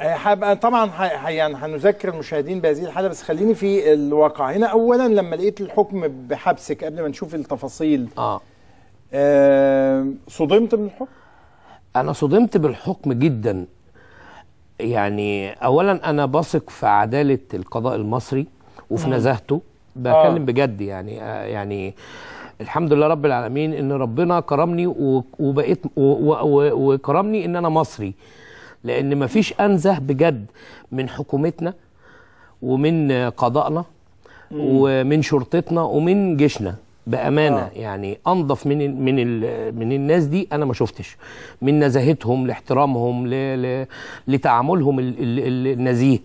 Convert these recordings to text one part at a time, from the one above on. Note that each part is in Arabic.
هبقى طبعا يعني هنذكر المشاهدين بهذه الحاله بس خليني في الواقع هنا اولا لما لقيت الحكم بحبسك قبل ما نشوف التفاصيل اه, آه صدمت من الحكم انا صدمت بالحكم جدا يعني اولا انا بثق في عداله القضاء المصري وفي نزاهته بكلم آه. بجد يعني آه يعني الحمد لله رب العالمين ان ربنا كرمني وبقيت وكرمني ان انا مصري لان مفيش انزه بجد من حكومتنا ومن قضائنا ومن شرطتنا ومن جيشنا بامانه آه. يعني انظف من من من الناس دي انا ما شفتش من نزاهتهم لاحترامهم لـ لـ لتعاملهم الـ الـ النزيه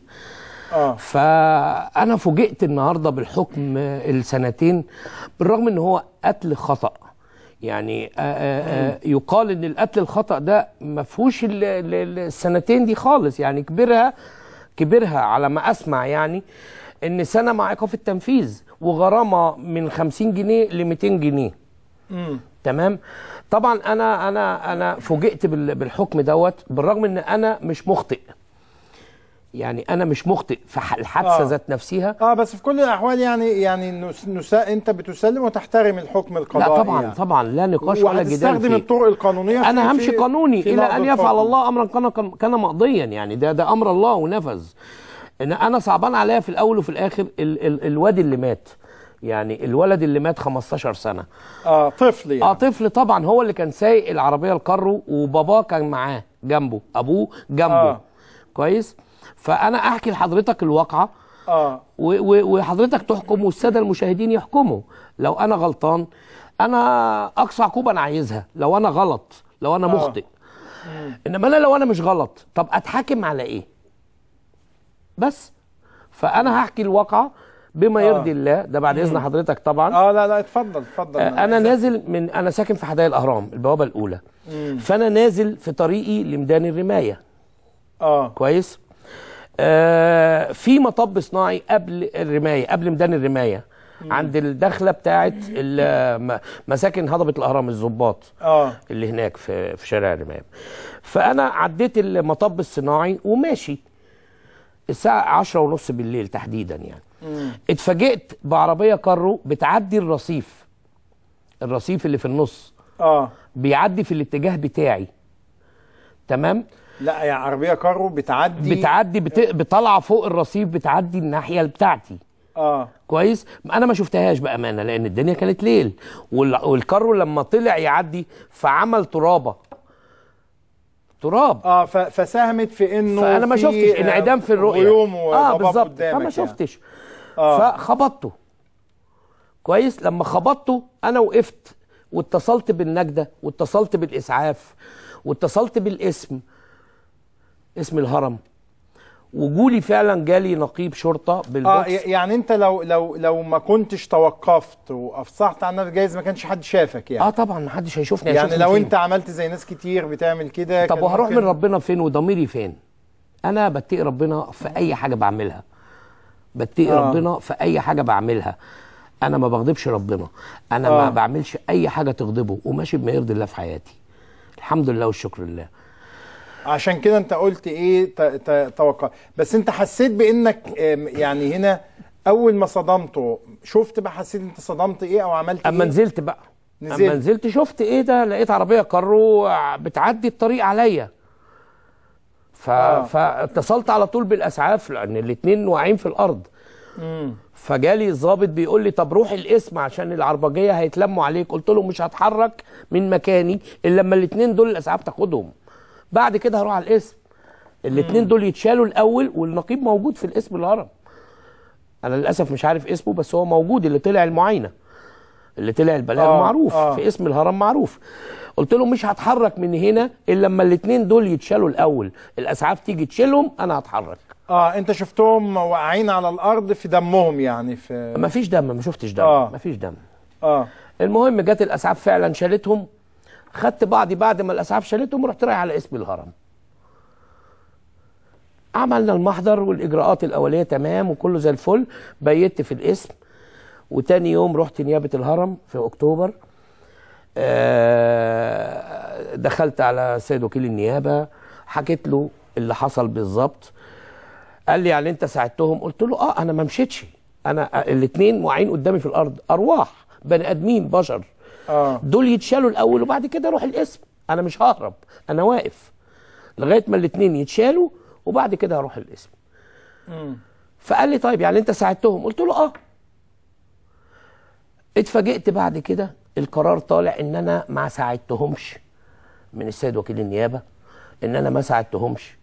آه. فانا فوجئت النهارده بالحكم السنتين بالرغم ان هو قتل خطا يعني آه، آه، آه، يقال ان القتل الخطا ده ما فيهوش السنتين دي خالص يعني كبرها كبرها على ما اسمع يعني ان سنه مع ايقاف التنفيذ وغرامه من 50 جنيه ل 200 جنيه مم. تمام طبعا انا انا انا فوجئت بالحكم دوت بالرغم ان انا مش مخطئ يعني انا مش مخطئ في الحادثه آه. ذات نفسها اه بس في كل الاحوال يعني يعني نساء انت بتسلم وتحترم الحكم القضائي لا طبعا يعني. طبعا لا نقاش ولا جدال تستخدم الطرق القانونيه انا همشي قانوني الى ان يفعل القانون. الله امرا كان كان مقضيا يعني ده ده امر الله ونفذ إن انا صعبان عليا في الاول وفي الاخر ال ال الواد اللي مات يعني الولد اللي مات 15 سنه اه طفل يعني. اه طفل طبعا هو اللي كان سايق العربيه الكارو وباباه كان معاه جنبه ابوه جنبه آه. كويس فانا احكي لحضرتك الواقعه اه وحضرتك تحكم والساده المشاهدين يحكموا لو انا غلطان انا اقصى عقوبه انا عايزها لو انا غلط لو انا آه. مخطئ آه. انما انا لو انا مش غلط طب اتحاكم على ايه بس فانا هحكي الواقعه بما آه. يرضي الله ده بعد اذن حضرتك طبعا اه لا لا اتفضل اتفضل آه انا نازل من انا ساكن في حدائق الاهرام البوابه الاولى مم. فانا نازل في طريقي لميدان الرمايه اه كويس آه، في مطب صناعي قبل الرمايه قبل ميدان الرمايه عند الدخله بتاعه مساكن هضبه الاهرام الظباط آه. اللي هناك في في شارع الرمايه فانا عديت المطب الصناعي وماشي الساعه عشرة ونص بالليل تحديدا يعني اتفاجئت بعربيه كارو بتعدي الرصيف الرصيف اللي في النص اه بيعدي في الاتجاه بتاعي تمام لا يا عربيه كارو بتعدي بتعدي بت... آه. بتطلع فوق الرصيف بتعدي الناحيه بتاعتي اه كويس انا ما شفتهاش بامانه لان الدنيا كانت ليل والكارو لما طلع يعدي فعمل ترابه تراب اه فساهمت في انه فانا ما شفتش انعدام في الرؤيه اه بالظبط يعني. فما شفتش آه. فخبطته كويس لما خبطته انا وقفت واتصلت بالنجده واتصلت بالاسعاف واتصلت بالاسم اسم الهرم وجولي فعلا جالي نقيب شرطه بالبوكس اه يعني انت لو لو لو ما كنتش توقفت وافصحت عن نفسك جايز ما كانش حد شافك يعني اه طبعا ما حدش هيشوفني يعني لو فين. انت عملت زي ناس كتير بتعمل كده طب وهروح ممكن... من ربنا فين وضميري فين انا بتقي ربنا في اي حاجه بعملها بتقي آه. ربنا في اي حاجه بعملها انا ما بغضبش ربنا انا آه. ما بعملش اي حاجه تغضبه وماشي بما يرضي الله في حياتي الحمد لله والشكر لله عشان كده انت قلت ايه توقع بس انت حسيت بانك يعني هنا اول ما صدمته شفت بقى حسيت انت صدمت ايه او عملت اما ايه؟ نزلت بقى نزلت. اما نزلت شفت ايه ده لقيت عربيه كارو بتعدي الطريق عليا ف... آه. فاتصلت على طول بالاسعاف لان الاثنين واقعين في الارض مم. فجالي الظابط بيقول لي طب روح القسم عشان العربجيه هيتلموا عليك قلت له مش هتحرك من مكاني الا لما الاثنين دول الاسعاف تاخدهم بعد كده هروح على الاسم الاثنين دول يتشالوا الاول والنقيب موجود في الاسم الهرم انا للاسف مش عارف اسمه بس هو موجود اللي طلع المعاينه اللي طلع البلاغ آه معروف آه في اسم الهرم معروف قلت له مش هتحرك من هنا الا لما الاثنين دول يتشالوا الاول الاسعاف تيجي تشيلهم انا هتحرك اه انت شفتهم واقعين على الارض في دمهم يعني في مفيش دم ما شفتش دم آه مفيش دم اه المهم جت الاسعاف فعلا شالتهم خدت بعضي بعد ما الاسعاف شالتهم ورحت رايح على اسم الهرم عملنا المحضر والاجراءات الاوليه تمام وكله زي الفل بيت في الاسم وتاني يوم رحت نيابه الهرم في اكتوبر آه، دخلت على سيد وكيل النيابه حكيت له اللي حصل بالظبط قال لي يعني انت ساعدتهم قلت له اه انا ما مشيتش انا آه، الاثنين معين قدامي في الارض ارواح بني ادمين بشر آه. دول يتشالوا الاول وبعد كده اروح الاسم انا مش ههرب انا واقف لغايه ما الاثنين يتشالوا وبعد كده هروح الاسم مم. فقال لي طيب يعني انت ساعدتهم قلت له اه اتفاجئت بعد كده القرار طالع ان انا ما ساعدتهمش من السيد وكيل النيابه ان انا ما ساعدتهمش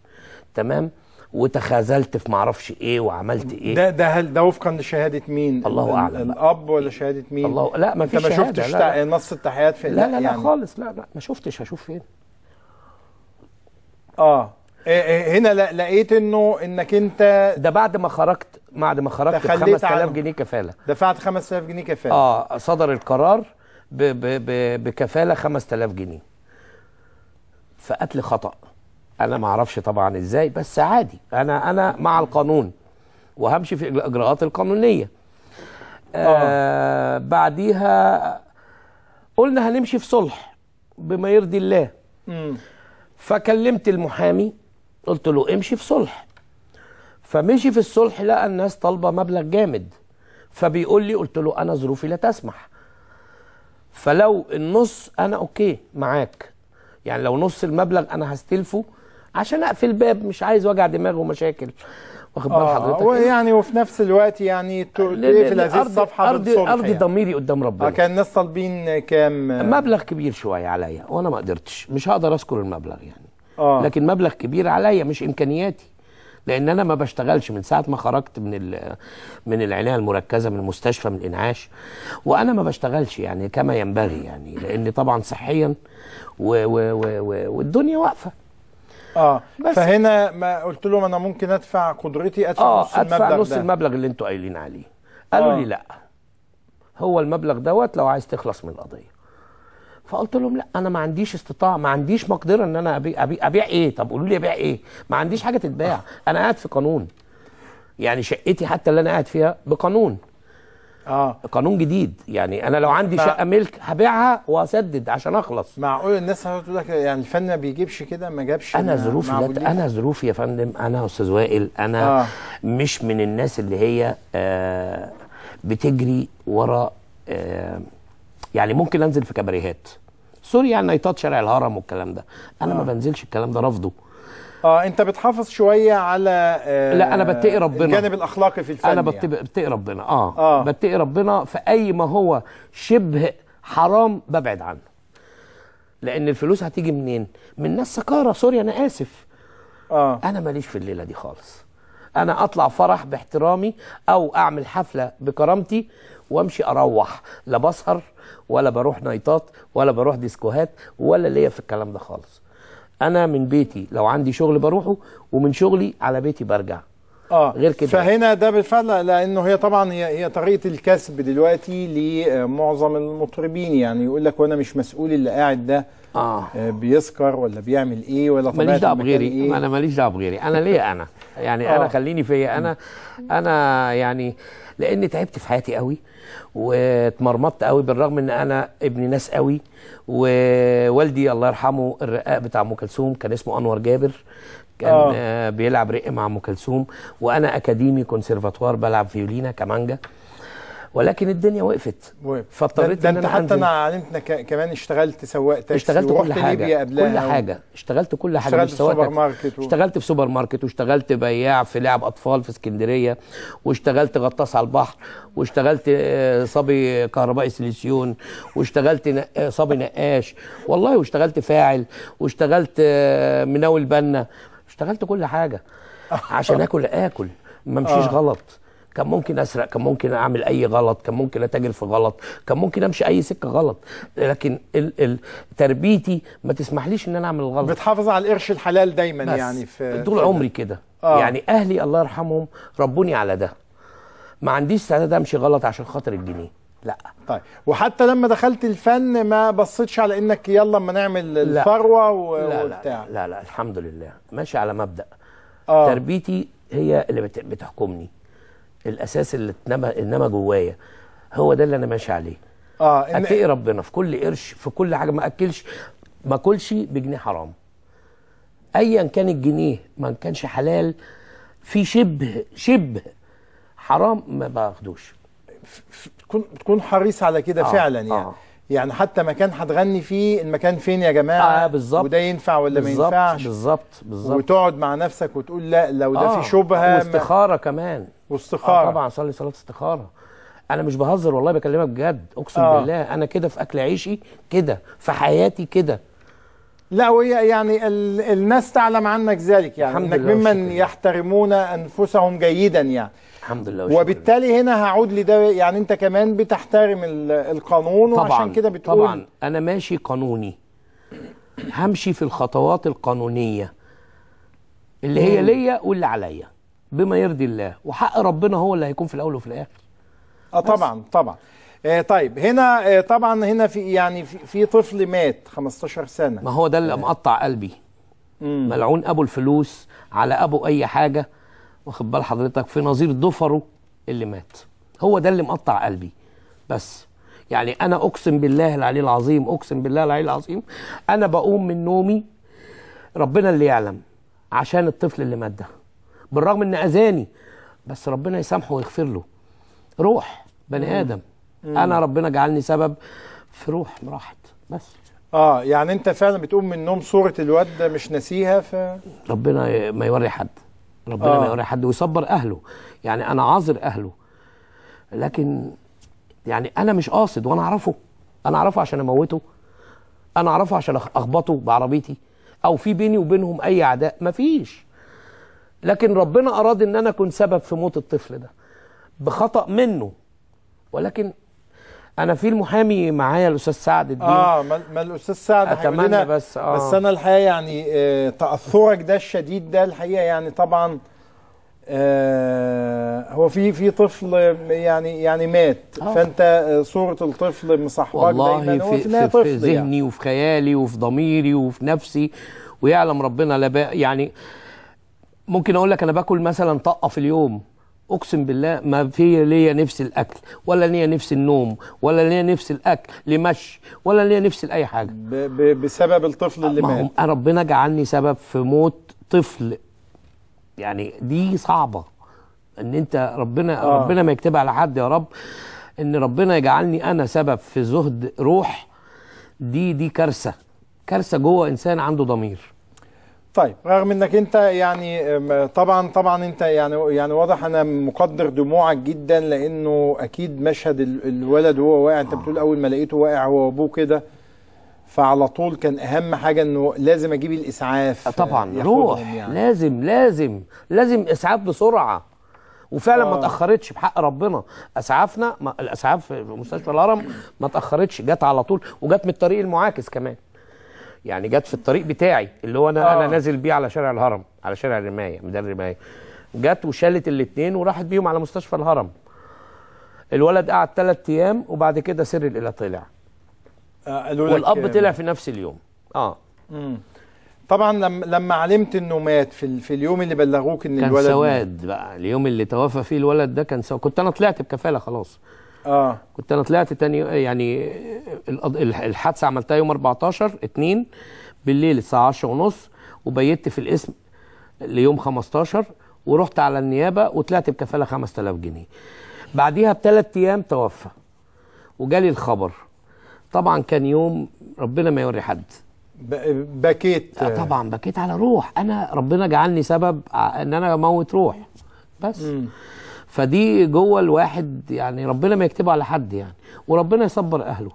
تمام وتخاذلت في معرفش ايه وعملت ايه ده ده هل ده وفقا لشهاده مين الله اعلم الاب ولا شهاده مين الله لا ما فيش انت ما شفتش لا لا. نص التحيات في لا لا, لا, يعني. لا خالص لا لا ما شفتش هشوف فين اه إيه، إيه، هنا لقيت انه انك انت ده بعد ما خرجت بعد ما خرجت ب 5000 جنيه كفاله دفعت 5000 جنيه كفاله اه صدر القرار ب ب ب بكفاله 5000 جنيه فقتل خطأ انا ما اعرفش طبعا ازاي بس عادي انا انا مع القانون وهمشي في الاجراءات القانونيه آه, آه. بعديها قلنا هنمشي في صلح بما يرضي الله م. فكلمت المحامي قلت له امشي في صلح فمشي في الصلح لقى الناس طالبه مبلغ جامد فبيقول لي قلت له انا ظروفي لا تسمح فلو النص انا اوكي معاك يعني لو نص المبلغ انا هستلفه عشان اقفل باب مش عايز وجع دماغ ومشاكل واخد بال آه حضرتك وفي نفس الوقت يعني تقفل هذه الصفحه أرض أرض يعني. ضميري قدام آه، ربنا كان الناس طالبين كام مبلغ كبير شويه عليا وانا ما قدرتش مش هقدر اذكر المبلغ يعني آه. لكن مبلغ كبير عليا مش امكانياتي لان انا ما بشتغلش من ساعه ما خرجت من من العنايه المركزه من المستشفى من الانعاش وانا ما بشتغلش يعني كما ينبغي يعني لان طبعا صحيا و و و والدنيا واقفه اه بس فهنا ما قلت لهم انا ممكن ادفع قدرتي ادفع آه نص المبلغ ادفع نص ده. المبلغ اللي انتوا قايلين عليه قالوا آه. لي لا هو المبلغ دوت لو عايز تخلص من القضيه فقلت لهم لا انا ما عنديش استطاعه ما عنديش مقدره ان انا ابيع ابيع, أبيع ايه طب قولوا لي ابيع ايه ما عنديش حاجه تتباع آه. انا قاعد في قانون يعني شقتي حتى اللي انا قاعد فيها بقانون اه قانون جديد يعني انا لو عندي ف... شقه ملك هبيعها واسدد عشان اخلص معقول الناس هتقول لك يعني الفن ما بيجيبش كده ما جابش انا ظروفي انا ظروفي يا فندم انا استاذ وائل انا آه. مش من الناس اللي هي آه بتجري ورا آه يعني ممكن انزل في كباريهات سوري يعني نيطات شارع الهرم والكلام ده انا آه. ما بنزلش الكلام ده رافضه اه انت بتحافظ شويه على آه لا انا بتقي ربنا الجانب الاخلاقي في الفن انا يعني. بتقي يعني. بتقي ربنا اه, آه. بتقي ربنا في اي ما هو شبه حرام ببعد عنه لان الفلوس هتيجي منين من ناس سكاره سوري انا اسف اه انا ماليش في الليله دي خالص انا اطلع فرح باحترامي او اعمل حفله بكرامتي وامشي اروح لا بسهر ولا بروح نايتات ولا بروح ديسكوهات ولا ليا في الكلام ده خالص انا من بيتي لو عندي شغل بروحه ومن شغلي على بيتي برجع اه غير كده فهنا ده بالفعل لانه هي طبعا هي هي طريقه الكسب دلوقتي لمعظم المطربين يعني يقول لك وانا مش مسؤول اللي قاعد ده آه. آه، بيسكر ولا بيعمل ايه ولا ماليش دعوه بغيري إيه؟ انا ماليش دعوه بغيري انا ليه انا يعني آه. انا خليني فيا انا انا يعني لان تعبت في حياتي قوي واتمرمطت قوي بالرغم ان انا ابن ناس قوي ووالدي الله يرحمه الرقاق بتاع ام كلثوم كان اسمه انور جابر كان آه. آه، بيلعب رق مع ام كلثوم وانا اكاديمي كونسيرفاتوار بلعب فيولينا كمانجا ولكن الدنيا وقفت فاضطريت ان ده انت حتى انا علمت كمان اشتغلت سواق تاكسي اشتغلت كل حاجه كل حاجه اشتغلت كل حاجه اشتغلت في سوبر ماركت و... اشتغلت في سوبر ماركت واشتغلت بياع في لعب اطفال في اسكندريه واشتغلت غطاس على البحر واشتغلت آه، صبي كهربائي سليسيون واشتغلت آه، صبي نقاش والله واشتغلت فاعل واشتغلت آه، مناول بنا اشتغلت كل حاجه عشان اكل اكل ما امشيش آه. غلط كان ممكن اسرق كان ممكن اعمل اي غلط كان ممكن اتاجر في غلط كان ممكن امشي اي سكه غلط لكن ال ال تربيتي ما تسمحليش ان انا اعمل الغلط بتحافظ على القرش الحلال دايما بس يعني في طول عمري كده آه. يعني اهلي الله يرحمهم ربوني على ده ما عنديش استعداد امشي غلط عشان خاطر الجنيه لا طيب وحتى لما دخلت الفن ما بصيتش على انك يلا اما نعمل الثروه وبتاع لا لا, لا لا الحمد لله ماشي على مبدا آه. تربيتي هي اللي بتحكمني الاساس اللي انما جوايا هو ده اللي انا ماشي عليه اه إن... اتقي ربنا في كل قرش في كل حاجه ما اكلش ما اكلش بجنيه حرام ايا كان الجنيه ما كانش حلال في شبه شبه حرام ما باخدوش تكون تكون حريص على كده آه فعلا آه. يعني آه. يعني حتى مكان هتغني فيه المكان فين يا جماعه آه بالظبط وده ينفع ولا ما ينفعش بالظبط بالظبط وتقعد مع نفسك وتقول لا لو ده آه في شبهه واستخاره ما... كمان واستخاره آه، طبعا اصلي صلاه استخاره انا مش بهزر والله بكلمك بجد اقسم آه. بالله انا كده في اكل عيشي كده في حياتي كده لا وهي يعني ال الناس تعلم عنك ذلك يعني انك ممن يحترمون انفسهم جيدا يعني الحمد لله وشكرا. وبالتالي هنا هعود لده يعني انت كمان بتحترم القانون طبعا وعشان كده بتقول طبعا انا ماشي قانوني همشي في الخطوات القانونيه اللي هي ليا واللي عليا بما يرضي الله وحق ربنا هو اللي هيكون في الاول وفي الاخر اه طبعا طبعا آه طيب هنا آه طبعا هنا في يعني في, في طفل مات 15 سنه ما هو ده اللي آه. مقطع قلبي مم. ملعون ابو الفلوس على ابو اي حاجه واخد بال حضرتك في نظير ضفره اللي مات هو ده اللي مقطع قلبي بس يعني انا اقسم بالله العلي العظيم اقسم بالله العلي العظيم انا بقوم من نومي ربنا اللي يعلم عشان الطفل اللي مات ده بالرغم ان اذاني بس ربنا يسامحه ويغفر له روح بني ادم مم. انا ربنا جعلني سبب في روح راحت بس اه يعني انت فعلا بتقوم من النوم صوره الواد مش ناسيها ف ربنا ما يوري حد ربنا آه. ما يوري حد ويصبر اهله يعني انا عاذر اهله لكن يعني انا مش قاصد وانا اعرفه انا اعرفه عشان اموته انا اعرفه عشان اخبطه بعربيتي او في بيني وبينهم اي عداء مفيش لكن ربنا أراد أن أنا أكون سبب في موت الطفل ده بخطأ منه ولكن انا في المحامي معايا الاستاذ سعد الدين اه ما الاستاذ سعد اتمنى بس آه. بس انا الحقيقه يعني آه تاثرك ده الشديد ده الحقيقه يعني طبعا آه هو في في طفل يعني يعني مات آه. فانت آه، صوره الطفل مصاحبك والله دايما في, في, في يعني. ذهني يعني. وفي خيالي وفي ضميري وفي نفسي ويعلم ربنا لا يعني ممكن اقول لك انا باكل مثلا طقه في اليوم اقسم بالله ما في ليا نفس الاكل ولا ليا نفس النوم ولا ليا نفس الاكل لمشي ولا ليا نفس لاي حاجه ب ب بسبب الطفل اللي مات ربنا جعلني سبب في موت طفل يعني دي صعبه ان انت ربنا آه. ربنا ما يكتبها على حد يا رب ان ربنا يجعلني انا سبب في زهد روح دي دي كارثه كارثه جوه انسان عنده ضمير طيب رغم انك انت يعني طبعا طبعا انت يعني يعني واضح انا مقدر دموعك جدا لانه اكيد مشهد الولد وهو واقع انت بتقول اول ما لقيته واقع هو وابوه كده فعلى طول كان اهم حاجه انه لازم اجيب الاسعاف آه، طبعا روح يعني. لازم لازم لازم اسعاف بسرعه وفعلا آه. ما تاخرتش بحق ربنا اسعافنا ما الاسعاف في مستشفى الهرم ما تاخرتش جت على طول وجت من الطريق المعاكس كمان يعني جت في الطريق بتاعي اللي هو انا آه. انا نازل بيه على شارع الهرم على شارع الرمايه ميدان الرمايه جت وشالت الاثنين وراحت بيهم على مستشفى الهرم الولد قعد ثلاث ايام وبعد كده سر الاله طلع آه قالوا لك والاب طلع آه. في نفس اليوم اه مم. طبعا لما لما علمت انه مات في, في اليوم اللي بلغوك ان كان الولد كان سواد بقى اليوم اللي توفى فيه الولد ده كان سواد كنت انا طلعت بكفاله خلاص اه كنت انا طلعت تاني يعني الحادثه عملتها يوم 14 2 بالليل الساعه 10 ونص وبيت في القسم ليوم 15 ورحت على النيابه وطلعت بكفاله 5000 جنيه بعديها بثلاث ايام توفى وجالي الخبر طبعا كان يوم ربنا ما يوري حد بكيت طبعا بكيت على روح انا ربنا جعلني سبب ان انا اموت روح بس م. فدي جوه الواحد يعني ربنا ما يكتبها على حد يعني وربنا يصبر اهله